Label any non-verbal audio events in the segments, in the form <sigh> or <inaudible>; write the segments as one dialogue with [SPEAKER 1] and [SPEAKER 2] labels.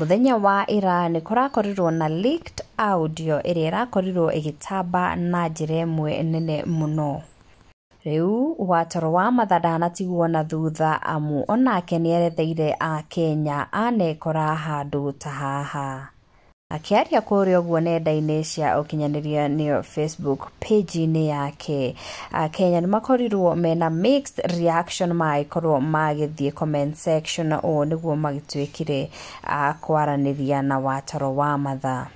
[SPEAKER 1] muthenya wa ira ni kå rakorirwo na leaked audio ĩrĩa ĩrakorirwo ĩgĩtamba na njĩra mwe nene mũno rĩu wataro wa matha ndanatigwo na thutha amu onake a akenya anekora handũ ta haha akiaria kuri oguo nenda-ini cia ukinyaniria niyo facebook page-ini yake kenya ni makorirwo mena mixed reaction magikorwo magithie comment section o niguo magituikire kwaraniria na watoro wa mathaa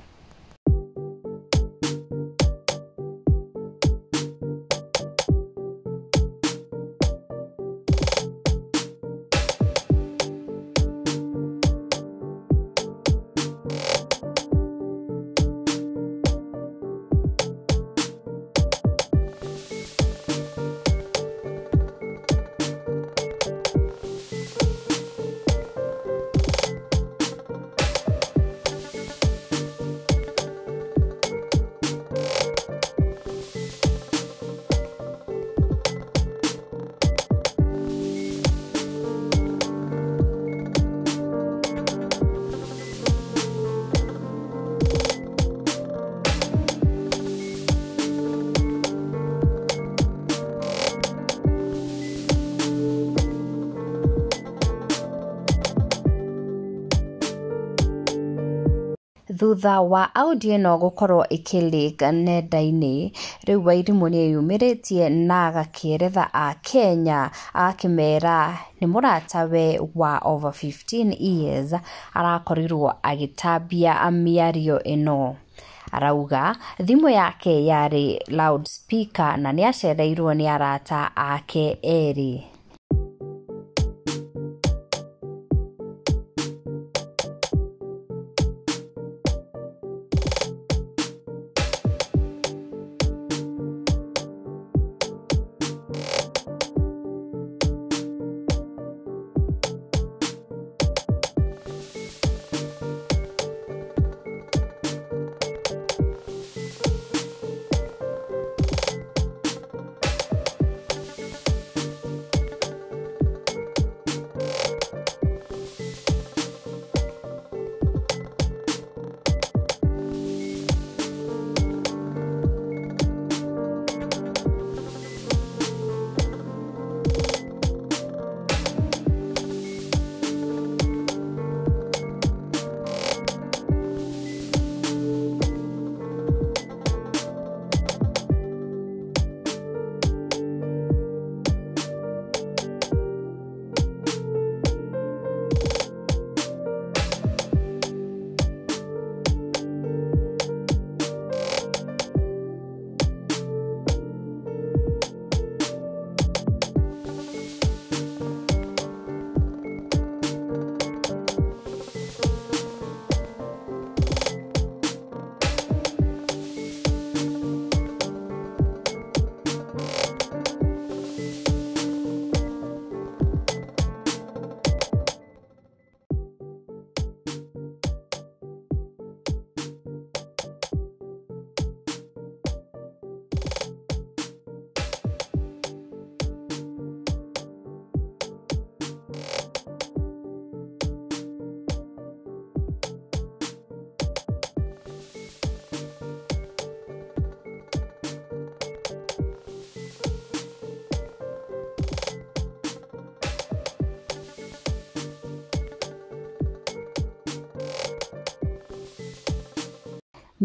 [SPEAKER 1] thutha wa audio no gukorwo ikilink nenda-inĩ rĩu wairimũ nĩ eyumĩrĩtie na agakĩeretha a kenya agakĩmera nĩ mũratawe wa over 15 years arakorirwo agĩtambia mĩario ĩno arauga thimũ yake yarĩ speaker na nĩ acereirwo nĩ arata ake erĩ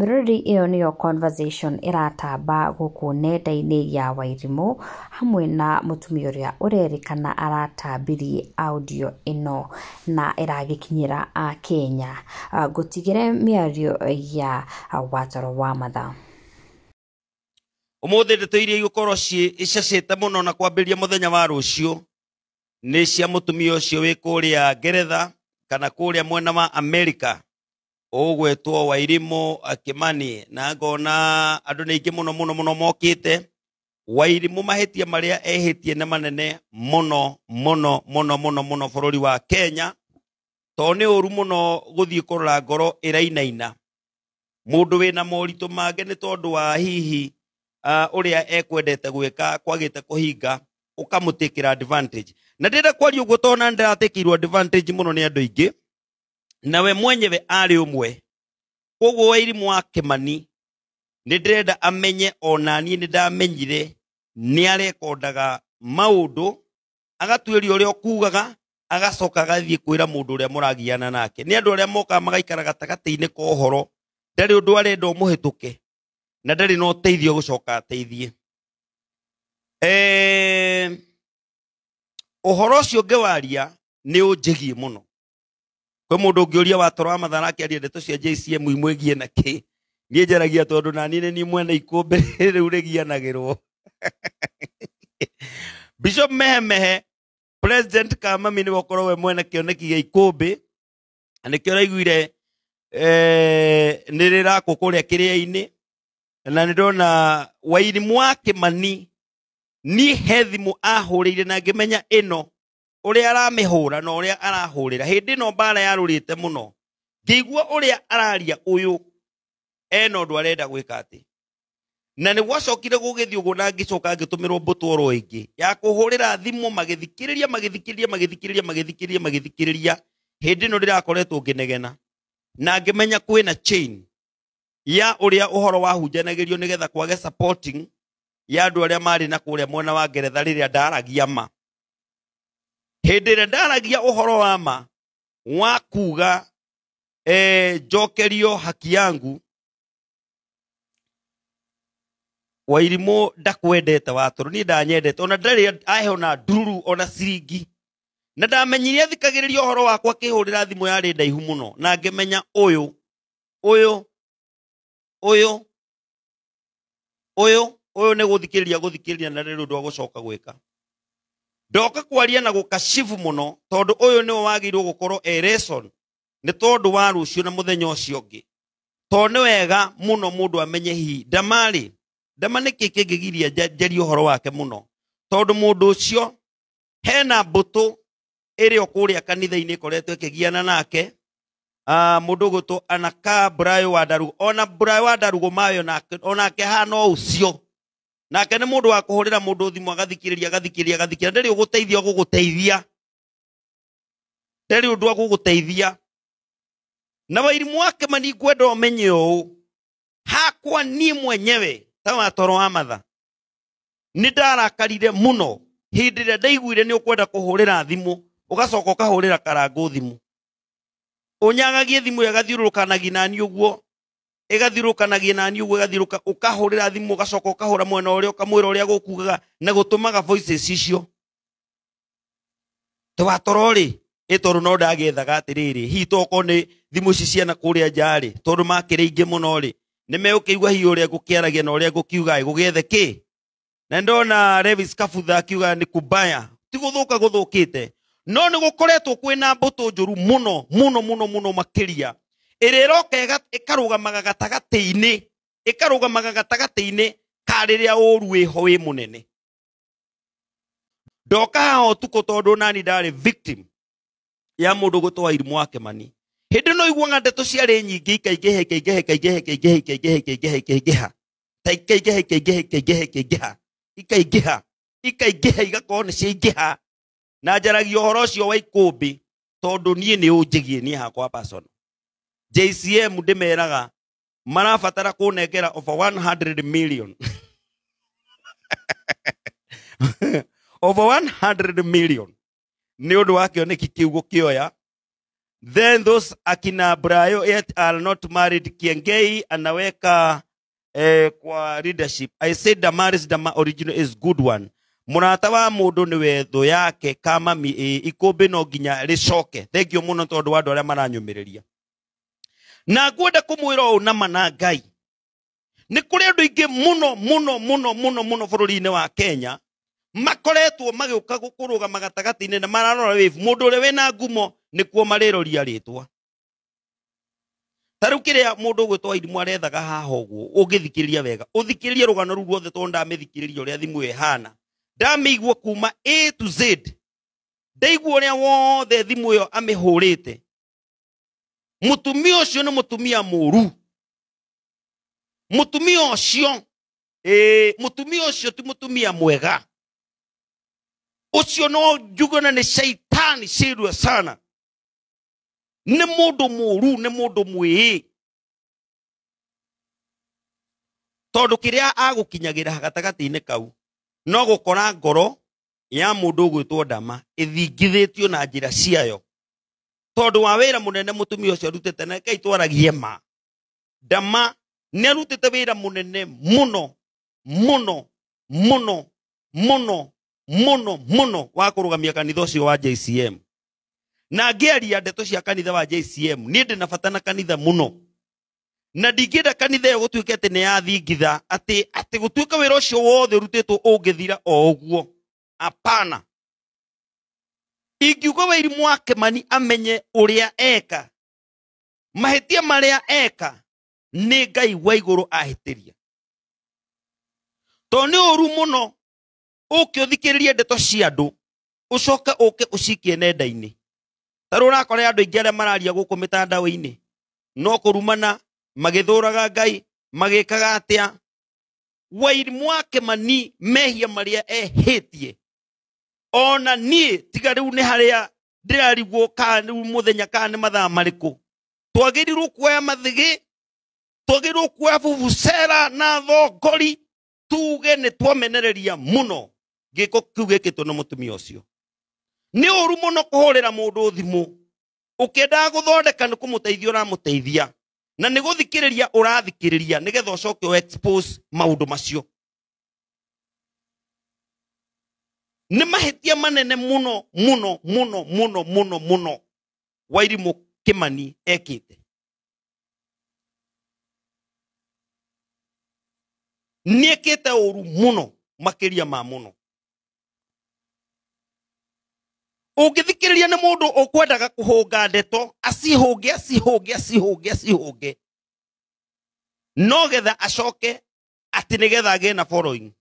[SPEAKER 1] Mĩrũri ĩyo nĩyo Conversation ĩratamba gũkũ nenda-inĩ ya Wairimũ hamwe na mũtumia ũrĩa ũrerĩkana aratambirie audio ĩno na ĩragĩkinyĩra akenya. Ah, ngũtigĩre mĩario ya Wataro wa Mathaa.
[SPEAKER 2] Ũmũthĩ ndeto iria igũkorwo icacĩte mũno na kwambĩrĩria mũthenya wa rũciũ nĩ cia mũtumia ũcio wĩ kũrĩa Ngeretha kana kũrĩa mwena wa Amerika ugwitwo wairimu kimani na ngona andu ni aingi muno muno muno mokite wairimu mahitia maria ehitie ne manene muno muno muno muno muno bururi wa kenya to ni uru muno guthii kurora ngoro irainaina mundu wina moritu mange ni tondu wa hihi uria uh, ekwendete gwika kwagite kuhinga ukamutikira advantage na ndira kwaria uguo tona ndiratikirwo advantage muno ni andu aingi nawe mwenyewe arĩ ũmwe koguo wairimu wa kĩmani mani ndĩrenda amenye o na niĩ nĩ ndamenyire nĩ arekondaga maũndũ agatuĩria ũrĩa ũkugaga agacoka agathiĩ kwĩra mũndũ ũrĩa mũragiana nake nĩ andũ arĩa mokaga magaikara gatagatĩ-inĩ ka ũhoro ndarĩ ũndũ arenda ũmũhĩtũke na ndarĩ na ũteithio gũcoka ateithie ũhoro ũcio ngĩwaria nĩ ũnjĩgie mũno kwa må ndå å ngä å ria watoro wa mathara akĩaria ndeto cia jcm imwe gie na kä niä njaragia tondå na nine ni mwena ikåmbä rä u bishop mehemehe president kamami nä wakoro we mwena kä oneki gä ikåmbä nä kä raiguire nä rä rakå kå rä a kä rä a-inä na nä eh, ndona wairimũ mani kĩmani niĩ he thimũ ahũrĩire na ngĩmenya ĩno uria aramihura na uria arahurira hindi no mbara yarurite muno ngigua uria araria uyu ena undu arenda gwika ati na nä gwacokire gå gä thiå gå na ngä coka ngä tå mä rwo ya kå hå rä ra thimå magä thikä rä ria magä thikä rä no ndä rakoretwo na ngä menya na chain ya å uhoro a å horo wahunjanagä rio nä kwage supporting ya andå arä a na kå mwena wa ngeretha rä rä a ndaragia ma hĩndĩ ĩrĩa ndaragia ũhoro wa ma wa e, njokerio haki yangu wairimo ndakwendete watũrå niĩ ndanyendete ona ndarä ahe ona nduru ona ciringi na ndamenyire athikagä rä ria å horo wakwa akä hå rä ra thimå ndaihu må no na ngämenya å yå å yå å yå å yå å yå nä gå thikä rä ria gå thikä rä ria na rä rå ndwagå coka gwä ka ndoka kwaria na gukacivu muno tondu uyu niwe wagirwo gukorwo e lesson ni tondu wa rucio na muthenya ucio ungi tondu ni wega muno mundu amenye hi ndamari ndama nä kä kä ngä giria njaria å horo wake må no tondå må ndå å cio hena mbå tå ä rä o kå rä a kanitha-inä koretwo ä kä giana nake må ndå gå tå anaka mburaä wa ndarugo ona mburaä wa ndarugo mayo onake hana å cio nake nä må ndå wa kå hå rä ra må ndå thimå agathikä rä ria agathikä rä ria gathikä ra ndrä å gå teithia gå gåteithia darä å ndå a gå gå teithia na wa irimå wake mani ngwenda å menye å å hakwani ä mwe nyewe ta watoro wa matha nä ndarakarire må no hä ndä ä rä a ndaiguire nä å kwenda kå hå rä ra thimå å gacoka å kahå rä ra karangå thimå å nyagagie thimå rä gathiårå rå ka na ginani å guo ĩgathirũkanagia na niĩ ũguo ĩgathirũka ũkahũrĩra thimũ ũgacoka ũkahũra mwena ũrĩa ũkamwĩra ũrĩa gũkugaga na gũtũmaga voices icio twatoro rĩ ĩ tondũ no ndagethaga atĩrĩrĩ hihi tokoo nĩ thimũ ici ciana kũrĩa nja rĩ tondũ makĩrĩ ingĩ mũno rĩ nĩ megũkĩigua hihi ũrĩa ngũkĩaragia na ũrĩa ngũkiuga gũgĩethe kĩ na ndona Levis Kabutha akiuga ni kubaya ti gũthũka gũthũkĩte no nĩ gũkoretwo kwĩna mbũtũ njũru muno muno muno muno makiria ĩrĩa ĩroka ĩkarũgamaga gatagatĩ-inĩ ĩkarũgamaga gatagatĩ-inĩ ka rĩrĩa ũũru wĩho wĩ mũnene ndoka haha ũtukũ tondũ nani ndarĩ victim ya mũndũ gũtwa irimũ wake mani hĩndĩ no iguaga ndeto ciarĩ nyingĩ ikaingĩha ikaingĩha ikaingĩha ikaingĩha ikaingĩha ikaingĩha ikaingĩha ta ikaingĩha ikaingĩha ikaingĩha ikaingĩha ikaingĩha ikaingĩha igakorwo nĩ ciaingĩha na njaragia ũhoro ũcio wa ikũmbĩ tondũ niĩ nĩ ũnjĩgiĩ niĩ hakwa pasona JCM ndimeraga marabatara kunengera over 100 million <laughs> over 100 million ni undu wa kioneki kiugo kioya then those akina Brayo yet are not married Kiengei anaweka eh, kwa leadership I said the marriage the ma original is good one murata wa mundu ni wethu yake kama mi, e, eh, ikumbi no nginya ricoke thengio muno tondu wa andu aria maranyumiriria na ngwenda kumwira ũũ na mana ngai nĩ kũrĩ andũ aingĩ mũno mũno mũno mũno mũno bũrũri-inĩ wa kenya makoretwo magĩũka kũrũgama gatagatĩ-inĩ na mararora wĩbu mũndũ ũrĩa na ngumo nĩkuo marĩroria rĩtwa tarä u kä rä a må ndå gwä twa irimå arethaga haha å guo å ngä thikä rä ria wega å thikä rä rie rå gano rä u ruothe tondå ndamä thikä rä ria å rä a thimå ĩhana ndamä igua kuma a to z ndaigua å rä a wothe thimå ä yo amä hå rä te mutumia ũcio nĩ mũtumia mũru mũtumia ũcio ĩĩ mũtumia ũcio ti mũtumia mwega ũcio no njuge na nĩ shaitani sirua sana nĩ mũndũ mũru nĩ mũndũ mwĩĩ tondũ kĩrĩa agũkinyagĩra gatagatĩ-inĩ kau no gũkora ngoro ya mũndũ ũgwĩtwo ndama ĩthingithĩtio na njĩra ciayo tondå wa wira munene mutumia ucio arutite na kai twaragie ma ndama ni arutite wira munene muno muno muno muno muno muno wa gamia kanitha å wa JCM na aria ndeto cia kanitha wa JCM ni ndi na bata na kanitha muno na ndingĩenda kanitha ĩyo gũtuĩka atĩ nĩ yathingitha ka wä ra å cio wothe ũrutĩtwo thira o ũguo apana ingiuga wake mani amenye uria eka mahitia maria eka ni ngai wa iguru ahitiria to ni uru muno uke uthikiririe ndeto cia andu ucoke uke ucikie nenda-ini tarä u rakore andå aingä arä mararia gå kå mä tandao-inä no kå rumana magä thå raga ngai magä kaga atä a wairimwake mani mehia marä a ehä tie ona niä tiga rä u nä harä a ndä rarigwo kana rä må thenya kana nä mathaa marä kå twagä rirwo kuoya mathägä twagä kuoya bubucera na thongori tuge nä twamenereria må no gä ko kä u kä two nä må tumia å cio nä å ru må no kå hå rä ra må ndå thimå å gå thondeka nä kå må teithia å ramå teithia na nä gå thikä rä ria å rathikä rä ria nä getha å coke maå ndå macio nä mahätia manene muno muno muno muno muno muno wairimå kä mani ekä te nä ekä te å ru muno makä ria ma muno å kwendaga kå hå nga ndeto acihũnge acihũnge acihũnge acihũnge no getha acoke nä getha agä na following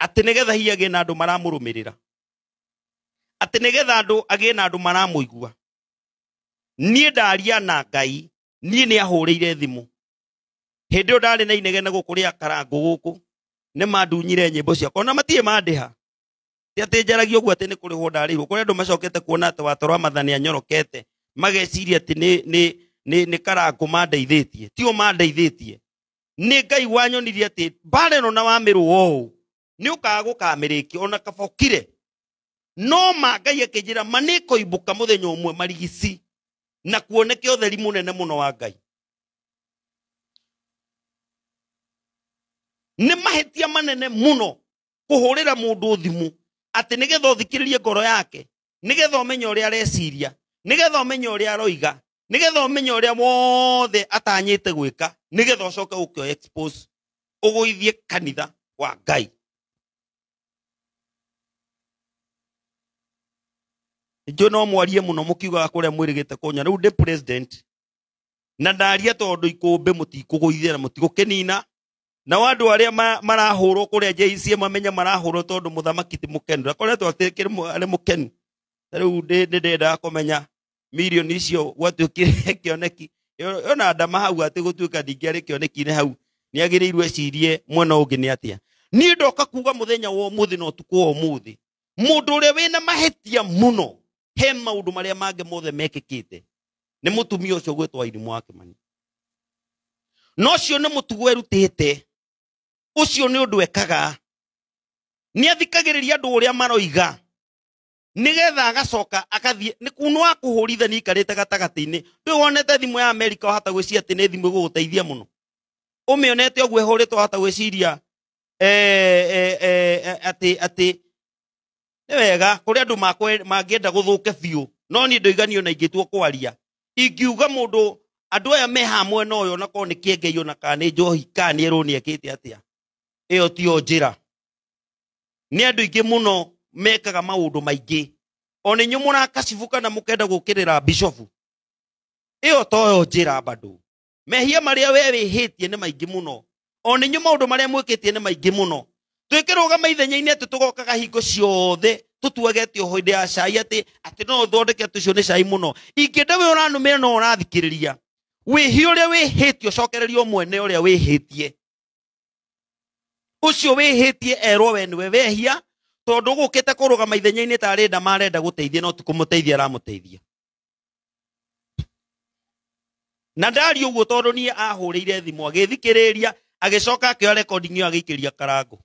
[SPEAKER 2] ati nä hi hihi na andu maramurumirira ati mä andu ra na andu maramuigua nie niä ndaria na ngai nie ni ahå thimu ire thimå hä ndä na inegene gå kå rä akarangå gå nyimbo cia kona matie mbo ti ati njaragia å ati ni kuri ho rä hwo ndarä irwo kå rä andå macokete kuona atä watwarwa mathani anyorokete mageciria ni ni, karangå mandeithä tie tio mandeithä tie nä ngai wanyoniria ati mbara no na wamä rå Niu å kaga gå ona kafokire. no ma ya kejira maneko ibuka ma nyomwe marigisi. ka må thenya å mwe marigici na kuoneke ũtheri mũnene muno wa ngai nĩ mahĩtia manene mũno kũhũrĩra mũndũ thimũ atĩ nĩgetha ũthikĩrĩrie ngoro yake nĩgetha ũmenye ũrĩa areciria nĩgetha ũmenye ũrĩa aroiga nĩgetha ũmenye ũrĩa wothe atanyĩte gwĩka nĩgetha ũcoke ũkĩo ũgũithie kanitha wa ngai njuä no mwarie må no må kiugaga kå rä a mwä rä gä president na ndaria tondå ikå mbä må tikå gå ithä na må tigå kä nina nao andå arä a marahå rwo kå rä a jc mamenye marahå rwo tondå må thamaki ti må kenu ndakoretwo arä må kenu tarä u nä ndendaga kå menya mirioni icio gwatuä kire <laughs> kĩoneki ona ndama hau atä gå tuä ka ndingäarä hau nä agä rä irwo ecirie mwena å ngä nä atä a ndoka kuga må wa må na å wa må thä må ndå å rä he maundu maria mange mothe mekikite ni mutumia ucio gwitwa irimu wa mani no cio ni mutugo erutite ucio ni undu ekaga ni athikagiriria andu uria maroiga nigetha agacoka akathie ni kuno ni ikarite gatagati-ini ndui wonete thimu ya america hata gwici ati ni thimu guguteithia muno umionete ogwe hurite hata gwiciria ati eh, eh, eh, ati ni wega kuri andu andå mangäenda gå thå ke biå no niä ndoiganio na ingä kwaria ingiuga mundu andu aya meha mwena å yå na ko ni engei ona kana nä njohi kana nä rå nä ekä te atä a ä yo tio njä ra nä andå mekaga maundu maingi oni o nä inyuå må rakacibu kana må kenda gå kä rä toyo njä ra mehia maria a we wä hä tie nä maingä må no maria nä ni maingi muno twĩkĩrũgama ithenya-inĩ atĩ tũgokaga hingo ciothe tũtuage tä å hä ya cai atä atä no å thondeke atå cio nä cai må no ingä we å ranå ra no å rathikä rä ria wä hi å rä a wä hä tie å cokereria mwene å rä a wä hä tie å cio wä hä tie erwo we nä we wehia tondå gå kä te kå rå gama ithenya-inä tarä nda marenda gå teithia no ti kå må teithia aramå teithia na ndari å guo tondå niä ahå rä ire thimå agä thikä rä ria agä coka akä oya rekondingä ä yo agä ikä ria karangå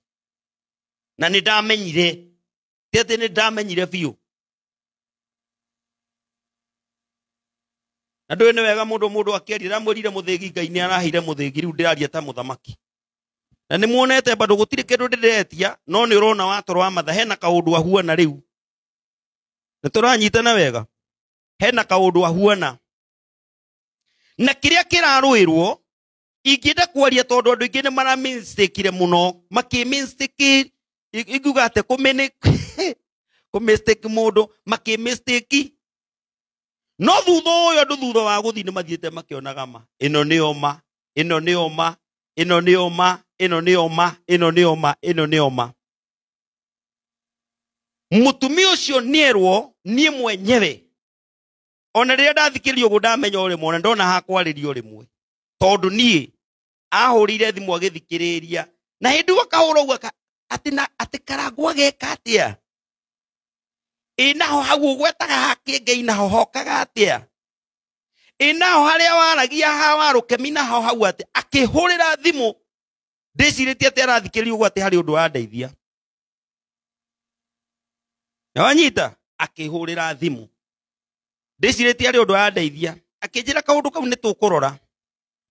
[SPEAKER 2] na nä ndamenyire ti atä nä ndamenyire biå na ndå nä wega må ndå må ndå akĩaria rä mwä må thägi ngai nä araheire må thägi rä u ndä ta må thamaki na nä muonete mbandå gå tirä kä ndå ndä retia no nä å rona watoro wa matha hena kaå ndå ahuana rä u nä tå ranyitana wega hena kaå ndå ahuana na kä rä a kä rarå ä rwo ingä enda kwaria tondå andå aingä nä maramä må no makä ingiuga atä kå mũndå makä mistake no thutha å yå andå thutha wa gå thiä nä mathiäte ma ä no nä oma ä no nä oma ä no nä oma ä no nä oma ä no nä oma ä no oma mutumia ucio nierwo nie mwenyewe ona riria ndathikiria ugu ndamenya urimwe na ndona ha hakwariria mwe tondu nie ahurire thimu agithikiriria na hindi akahura ugu ati na atä karagwa geka atä a hau å gwetaga hakä ngai hokaga atä a ä harä a waragia ha warå kemi naho hau atä akä hå rä ra thimå ndä cirä tie atä arathikä ri å atä harä å ndå wa ndeithia na wanyita akä hå rä ra thimå ndä cirä tie å ndå wa ndeithia akä njä ra kaå ndå kau nä tå kå rora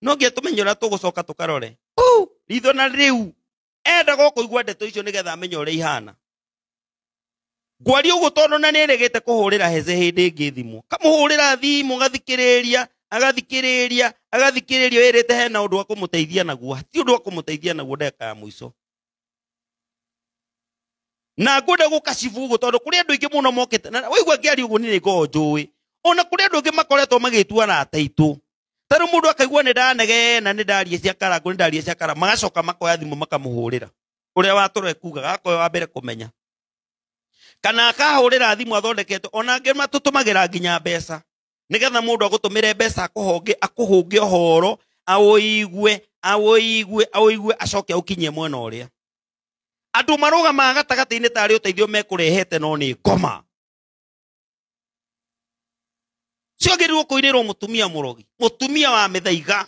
[SPEAKER 2] no ngä tå menye å rä a tå gå coka tå na u endaga kuigua ndeto icio nigetha amenye uria ihana ngwari uguo tondu na nieregete kuhurira heze hindi ingi thimu kamuhurira thimu gathikiriria agathikiriria agathikiriria wirite hena undu wa kumuteithia naguo hati undu wa kumuteithia naguo ndeka ya muico na ngwenda gukacibu uguo tondu kuri andu aingi muno mokite na waigua ngiari uguo ni nikorwo njui ona kuri andu angi makoretwo magituana ataitu taru mundu akaigua ni ndanegeena ni ndarie cia karangu ni ndarie cia karangu magacoka makoya thimu makamuhurira uria watoro ekugaga akoya wa mbere kumenya kana akahurira thimu athondeketwo ona angä matutumagira nginya mbeca nigetha mundu agutumire mbeca akuhonge akuhunge horo awoigue awoigue awoigue acoke aukinyie mwena uria andu marugamaga gatagati-inä tarä å teithio mekå rehete no nä koma. ciagĩrĩirwo kũinĩrwo mutumia murogi mutumia wa mĩthaiga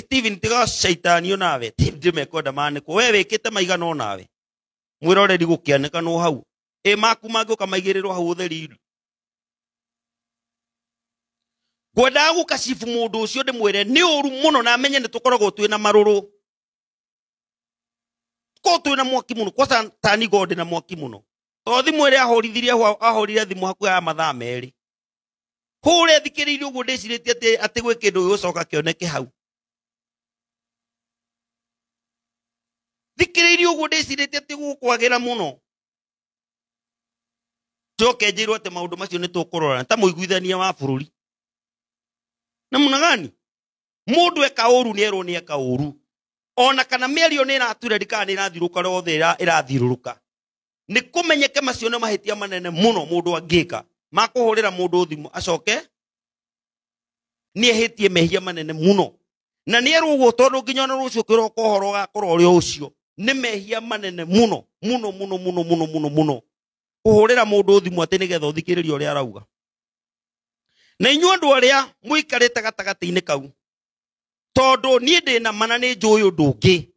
[SPEAKER 2] steven tigacaitani nawe tindĩ mekwenda manĩkwo we wĩkĩte maigana nawe mwĩroreri gũkĩanĩkanwo hau ĩ maku mangĩũka maigĩrĩrwo hau ũtheri-inĩ ngwendaga gũkacibu mũndũ ũcio ndĩmwĩre ni ũũru mũno na menye nĩ tũkoragwo twĩ na marũrũ ko twä na mwaki må no kwaca tani ndä na mwaki må no to thimå ä rä ahorithirie ahorire thimå haku ya mathaa merä hå re thikä rä ire å guo ndä cirä tie atä gwä kä ndå å coka kä oneke hau thikä rä ire å guo ndä cirä tie atä gå kwagä ra må no njoke njä rwo atä maå ndå macio nä tå kå rora ta må iguithania wa bå rå ri na må nagani må ndå eka å ru nä erwo nä eka å ru ona kana mĩario nĩ ĩratureri kana nĩ ĩrathiũrũka rothe ĩrathiũrũrũka nĩ kũmenyeke macio nĩ mahĩtia manene mũno mũndũ angĩka makũhũrĩra mũndũ thimũ acoke nĩ ehĩtie mehia manene mũno na nĩ erwo ũguo tondũ nginya ona rũciũ kĩroko ũhoro ũgakora ũrĩa ũcio nĩ mehia manene mũno mũno mũno mũno mũno mũno mũno kũhũrĩra mũndũ thimũ atĩ nĩgetha ũthikĩrĩrie ũrĩa arauga na inyuĩ andũ arĩa mũikarĩte gatagatĩ-inĩ kau tondå nie ndä na mana ni njuyu undu ungi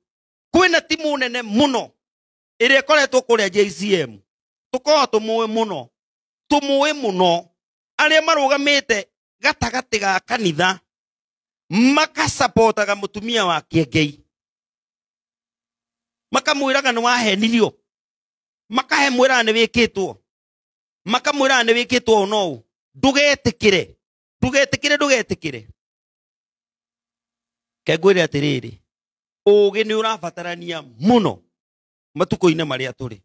[SPEAKER 2] na timu nene muno kå rä a JCM må no muno a muno gamä te gatagati ga kanitha makasapotaga mutumia wa makamwä raga ni wahenirio makahe kä ni wikitwo getä ni wikitwo ndå getä kä re kengwire atiriri ugi ni urabatarania muno matuko-inĩ marĩa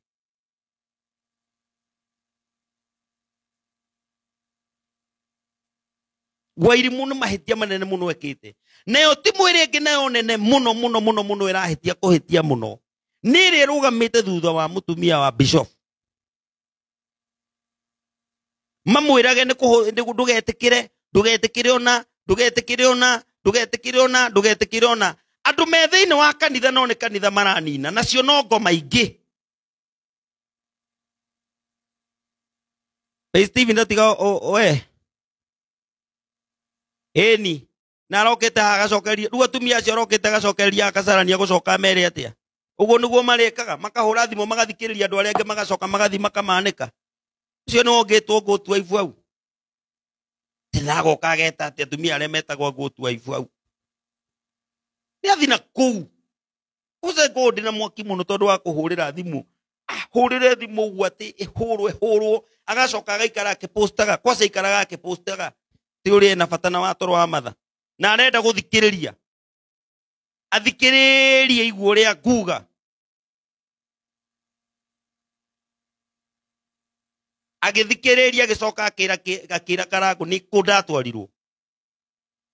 [SPEAKER 2] wairi muno nĩ mahĩtia manene muno ekĩte nayo ti mwĩrĩ ĩngĩ nayo nene muno mũno mũno mũno ĩrahĩtia kũhĩtia muno nĩ ĩrĩa ĩrũgamĩte thutha wa mũtumia wa bishop mamwĩrage ndũgetĩkĩre ndũgetĩkĩre ona ndũgetĩkĩre ona ndugetikire na ndugetikire na andu me thiini wa kanitha no ni kanitha maranina nacio no ngoma ingi Steve ndatiga we eni eh? na arokete agacokeria rĩu atumia acio arokete agacokeria akacarania gũcoka mere atia ũguo nĩguo marĩkaga makahũra thimũ magathikĩrĩria andũ arĩa angĩ magacoka magathi makamanĩka ũcio nĩ wongĩtwo ngũtua ifu au ndiragoka ageta atä atumia arä a metagwo tu aibu au nä athina na kå u å na mwaki må no tondå wa kå hå rä ra thimå ahå rä re thimå guo atä hå rwo hå rwo agacoka agaikara akä postaga kwaca ikaraga akä postaga tä å rä ena bata na wa matha na arenda gå thikä rä ria athikä rä rie iguo rä a nguga agithikiriria agicoka akira akira karangu ni ku ndatwarirwo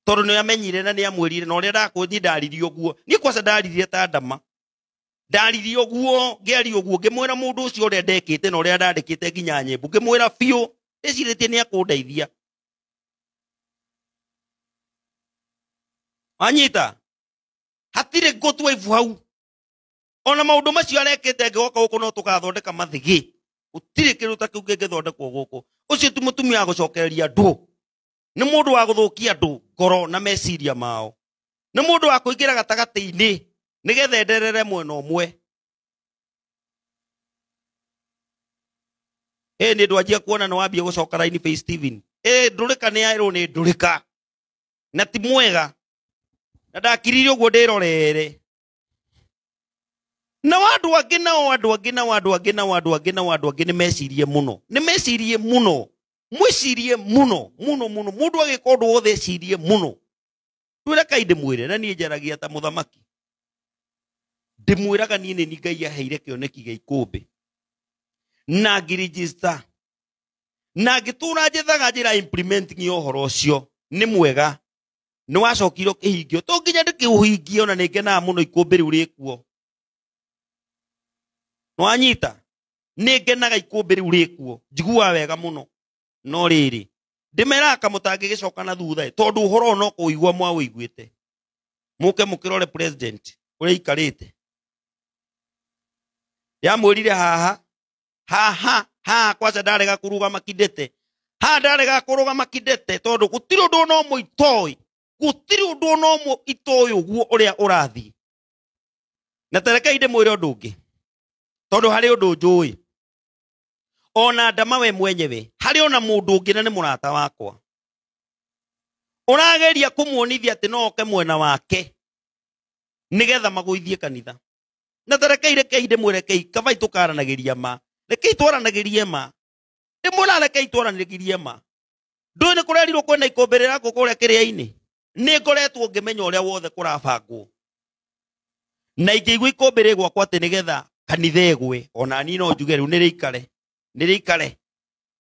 [SPEAKER 2] tondu ni amenyire na ni amwirire na uria ndakunyi ndaririe oguo ni kwaca ndaririe ta ndama ndaririe oguo ngeri oguo ngimwira mundu ucio uria ndekite no uria ndandikite nginya nyimbo ngimwira biu ndiciritie ni akundeithia anyita hatire gotwe vuhau ona maå macio arekete ngoka goka gå kå no tå gathondeka utire kä ta kä ge kä ngä guku gå kå å cio ti ndu ni wa gå cokereria andå nä må ndå wa gå thå kia andå ngoro na meciria mao nä må ndå wa kå ingä ra gatagatä-inä nä getha enderere mwena å mwe ä nä ndå anjia kuona nä wambia gå raini ä ndå rä ka nä yaärwo nä ndå rä ka na ti mwega na ndakirire å guo ndä rorere na wadu wagina wadu wagina wadu wagina wadu wagina wadu wagina angä nao andå angä nä mecirie muno no nä mecirie må no mwicirie må no må no må no må ndå agä ka å ndå wothe ecirie må no rä rekai na niä njaragia ta må thamaki ndä ni ngai aheire kä oneki gä ikåmbä na ngä na ngä tå ra njä thaga njä ra ya å horo cio nä mwega ni wacokire å kä hingio to nginya ndä kä å hingie ona nä ngenaga nwanyita nä ngenaga ikåmbä rä u rä kuo wega muno no no rä rä ndä meraka na thuthaä tondå å horo ona kå igua mwaå iguä te må ke må kä rore å rä a ikarä te yamwä rire haha haha haha kwaca ndarega kå rå makindä te kuruga makidete kå rå makindä no tondå gå tirä å ndå ona må itoä gå tirä å ndå ona må na terekei ndä mwä re tondu hari undu njui ona ndama we mwenyewe hari ona mundu ungi na ni murata wakwa urageria kumuonithia ati no oke mwena wake nigetha maguithie kanitha na tarekei rekei ndimwirekei kabai tukaranagiria ma rekei twaranagirie ma ndimwira rekei twaranagirie ma ndui ni kurerirwo kwina ikumbirira guku kuria kiria-ini ni ngoretwo ngimenya uria wothe kurabangwo na ingĩigua ikũmbĩrĩ gwakwa atĩ nĩgetha kanitha gwe ona ni no njuge riu nä rä ikare nä rä ikare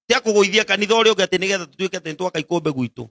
[SPEAKER 2] tiakå gå ithia kanitha å rä å nigetha atä nä getha tå tuä ke atä nä twaka ikå mbe gwitå